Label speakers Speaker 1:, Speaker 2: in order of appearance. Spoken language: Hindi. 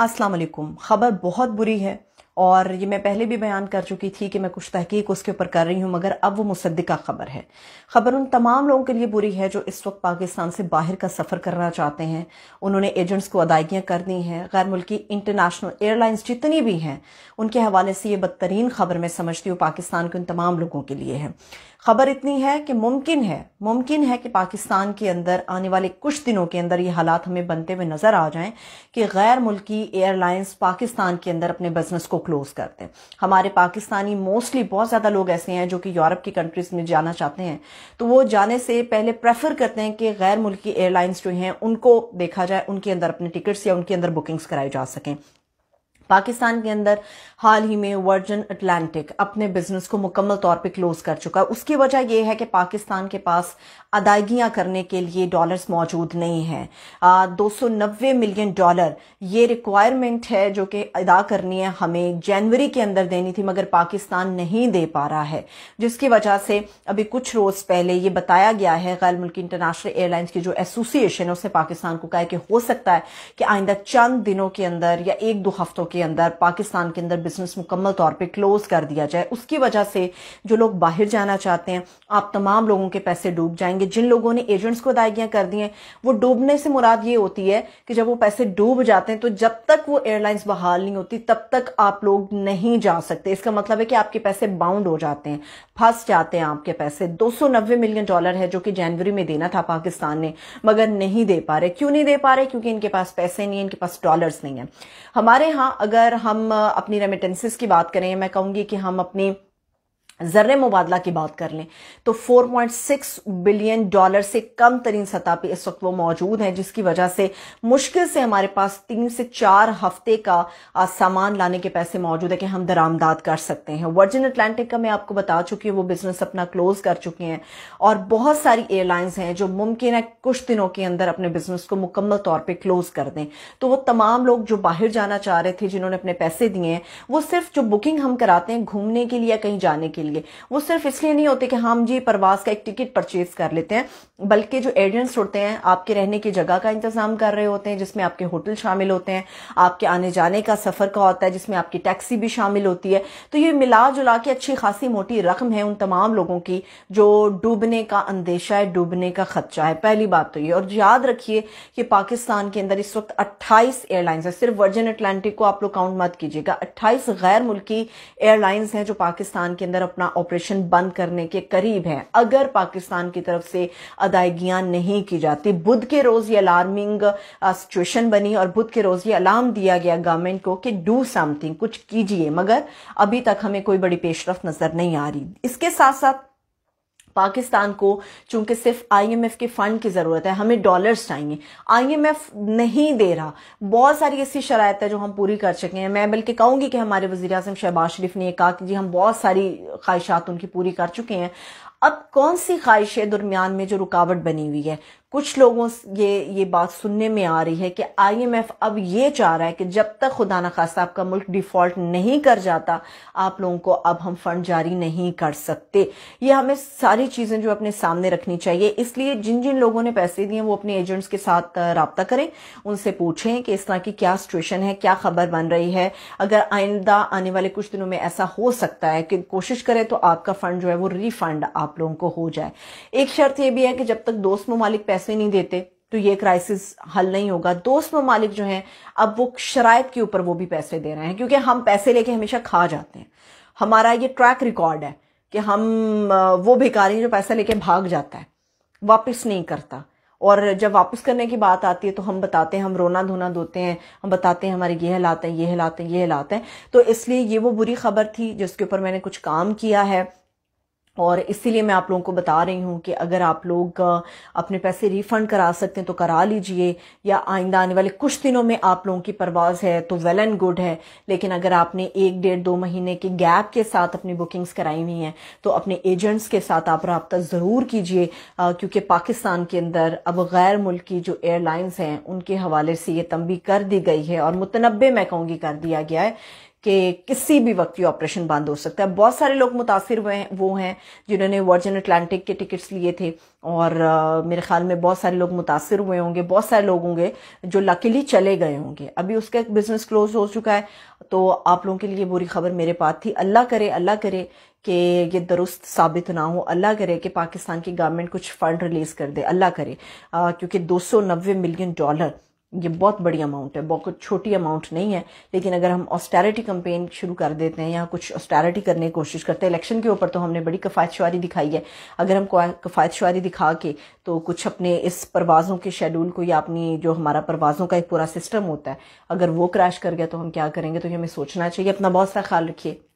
Speaker 1: अस्सलाम वालेकुम खबर बहुत बुरी है और ये मैं पहले भी बयान कर चुकी थी कि मैं कुछ तहकीक उसके ऊपर कर रही हूं मगर अब वो मुसद्दिका खबर है खबर उन तमाम लोगों के लिए बुरी है जो इस वक्त पाकिस्तान से बाहर का सफ़र करना चाहते हैं उन्होंने एजेंट्स को कर करनी हैं गैर मुल्की इंटरनेशनल एयरलाइंस जितनी भी हैं उनके हवाले से ये बदतरीन खबर मैं समझती हूँ पाकिस्तान के उन तमाम लोगों के लिए है खबर इतनी है कि मुमकिन है मुमकिन है कि पाकिस्तान के अंदर आने वाले कुछ दिनों के अंदर ये हालात हमें बनते हुए नजर आ जाएं कि गैर मुल्की एयरलाइंस पाकिस्तान के अंदर अपने बिजनेस को क्लोज कर दें हमारे पाकिस्तानी मोस्टली बहुत ज्यादा लोग ऐसे हैं जो कि यूरोप की कंट्रीज में जाना चाहते हैं तो वो जाने से पहले प्रेफर करते हैं कि गैर मुल्की एयरलाइंस जो हैं उनको देखा जाए उनके अंदर अपने टिकट्स या उनके अंदर बुकिंग्स कराई जा सकें पाकिस्तान के अंदर हाल ही में वर्जन अटलांटिक अपने बिजनेस को मुकम्मल तौर पे क्लोज कर चुका है उसकी वजह यह है कि पाकिस्तान के पास अदायगियां करने के लिए डॉलर्स मौजूद नहीं हैं दो सौ नब्बे मिलियन डॉलर ये रिक्वायरमेंट है जो कि अदा करनी है हमें जनवरी के अंदर देनी थी मगर पाकिस्तान नहीं दे पा रहा है जिसकी वजह से अभी कुछ रोज पहले ये बताया गया है गैर मुल्की इंटरनेशनल एयरलाइंस की जो एसोसिएशन है उसने पाकिस्तान को कहा कि हो सकता है कि आइंदा चंद दिनों के अंदर या एक दो हफ्तों के के अंदर पाकिस्तान के अंदर बिजनेस मुकम्मल तौर पे क्लोज कर दिया जाए उसकी वजह से जो लोग बाहर जाना चाहते हैं आप तमाम लोगों के पैसे डूब जाएंगे जिन लोगों ने एजेंट्स को अदायगियां कर दी हैं वो डूबने से मुराद ये होती है कि जब वो पैसे डूब जाते हैं तो जब तक वो एयरलाइंस बहाल नहीं होती तब तक आप लोग नहीं जा सकते इसका मतलब है कि आपके पैसे बाउंड हो जाते हैं फंस जाते हैं आपके पैसे दो मिलियन डॉलर है जो कि जनवरी में देना था पाकिस्तान ने मगर नहीं दे पा रहे क्यों नहीं दे पा रहे क्योंकि इनके पास पैसे नहीं है इनके पास डॉलर्स नहीं है हमारे यहां अगर हम अपनी रेमिटेंसेस की बात करें मैं कहूँगी कि हम अपनी जर मुबादला की बात कर लें तो 4.6 बिलियन डॉलर से कम तरीन सतह पे इस वक्त वो मौजूद हैं जिसकी वजह से मुश्किल से हमारे पास तीन से चार हफ्ते का सामान लाने के पैसे मौजूद है कि हम दरामदाद कर सकते हैं वर्जिन अटलांटिक का मैं आपको बता चुकी हूँ वो बिजनेस अपना क्लोज कर चुके हैं और बहुत सारी एयरलाइंस हैं जो मुमकिन है कुछ दिनों के अंदर अपने बिजनेस को मुकम्मल तौर पर क्लोज कर दें तो वो तमाम लोग जो बाहर जाना चाह रहे थे जिन्होंने अपने पैसे दिए हैं वो सिर्फ जो बुकिंग हम कराते हैं घूमने के लिए या कहीं जाने के लिए लिए वो सिर्फ इसलिए नहीं होते कि हम जी प्रवास का एक टिकट परचेज कर लेते हैं बल्कि जो एजेंट्स होते हैं आपके रहने की जगह का इंतजाम कर रहे होते हैं जिसमें आपके होटल शामिल होते हैं आपके आने जाने का सफर का होता है जिसमें आपकी टैक्सी भी शामिल होती है तो ये मिला जुला के अच्छी खासी मोटी रकम है उन तमाम लोगों की जो डूबने का अंदेशा है डूबने का खदशा है पहली बात तो ये और याद रखिए कि पाकिस्तान के अंदर इस वक्त 28 एयरलाइंस है सिर्फ वर्जिन अटलांटिक को आप लोग काउंट मत कीजिएगा 28 गैर मुल्की एयरलाइंस हैं जो पाकिस्तान के अंदर अपना ऑपरेशन बंद करने के करीब है अगर पाकिस्तान की तरफ से अदायगियां नहीं की जाती बुध के रोज ये अलार्मिंग सिचुएशन बनी और बुध के रोज ये अलार्म दिया गया गवर्नमेंट को कि डू समथिंग कुछ कीजिए मगर अभी तक हमें कोई बड़ी पेशरफ नजर नहीं आ रही इसके साथ साथ पाकिस्तान को चूंकि सिर्फ आईएमएफ के फंड की ज़रूरत है हमें डॉलर्स चाहिए आईएमएफ नहीं दे रहा बहुत सारी ऐसी शरात है जो हम पूरी कर चुके हैं मैं बल्कि कहूंगी कि हमारे वजी अजम शहबाज शरीफ ने यह कहा कि जी हम बहुत सारी ख्वाहिशात उनकी पूरी कर चुके हैं अब कौन सी ख्वाहिश है दरमियान में जो रुकावट बनी हुई है कुछ लोगों ये ये बात सुनने में आ रही है कि आईएमएफ अब ये चाह रहा है कि जब तक खुदा न खास्ता आपका मुल्क डिफॉल्ट नहीं कर जाता आप लोगों को अब हम फंड जारी नहीं कर सकते ये हमें सारी चीज़ें जो अपने सामने रखनी चाहिए इसलिए जिन जिन लोगों ने पैसे दिए वो अपने एजेंट्स के साथ रबता करें उनसे पूछें कि इस तरह की क्या सिचुएशन है क्या खबर बन रही है अगर आइंदा आने वाले कुछ दिनों में ऐसा हो सकता है कि कोशिश करें तो आपका फंड जो है वो रिफंड आप आप लोगों को हो जाए एक शर्त यह भी है कि जब तक दोस्त ममालिक पैसे नहीं देते तो ये क्राइसिस हल नहीं होगा दोस्त ममालिक जो हैं अब वो शराय के ऊपर वो भी पैसे दे रहे हैं क्योंकि हम पैसे लेके हमेशा खा जाते हैं हमारा ये ट्रैक रिकॉर्ड है कि हम वो भिकारी जो पैसा लेके भाग जाता है वापस नहीं करता और जब वापस करने की बात आती है तो हम बताते हैं हम रोना धोना धोते हैं हम बताते हैं हमारे ये हिलाते हैं ये हिलाते हैं ये हिलाते हैं तो इसलिए ये वो बुरी खबर थी जिसके ऊपर मैंने कुछ काम किया है और इसीलिए मैं आप लोगों को बता रही हूँ कि अगर आप लोग अपने पैसे रिफंड करा सकते हैं तो करा लीजिए या आइंदा आने वाले कुछ दिनों में आप लोगों की परवाज़ है तो वेल एंड गुड है लेकिन अगर आपने एक डेढ़ दो महीने के गैप के साथ अपनी बुकिंग्स कराई हुई हैं तो अपने एजेंट्स के साथ आप रबता ज़रूर कीजिए क्योंकि पाकिस्तान के अंदर अब गैर मुल्क जो एयरलाइंस हैं उनके हवाले से ये तंबी कर दी गई है और मुतनबे मैं कहूँगी कर दिया गया है कि किसी भी वक्त ये ऑपरेशन बंद हो सकता है बहुत सारे लोग मुतासर हुए हैं वो हैं जिन्होंने वर्जन अटलांटिक के टिकट्स लिए थे और आ, मेरे ख्याल में बहुत सारे लोग मुतासर हुए होंगे बहुत सारे लोग होंगे जो लकीली चले गए होंगे अभी उसका बिजनेस क्लोज हो चुका है तो आप लोगों के लिए बुरी खबर मेरे पास थी अल्लाह करे अल्लाह करे कि ये दुरुस्त साबित ना हो अल्लाह करे कि पाकिस्तान की गवर्नमेंट कुछ फंड रिलीज़ कर दे अल्लाह करे क्योंकि दो मिलियन डॉलर ये बहुत बड़ी अमाउंट है बहुत छोटी अमाउंट नहीं है लेकिन अगर हम ऑस्टेरिटी कंपेन शुरू कर देते हैं या कुछ ऑस्टेरिटी करने की कोशिश करते हैं इलेक्शन के ऊपर तो हमने बड़ी शुआरी दिखाई है अगर हम कफायतशारी दिखा के तो कुछ अपने इस परवाज़ों के शेड्यूल को या अपनी जो हमारा परवाज़ों का एक पूरा सिस्टम होता है अगर वो क्रैश कर गया तो हम क्या करेंगे तो ये हमें सोचना चाहिए अपना बहुत सा ख्याल रखिए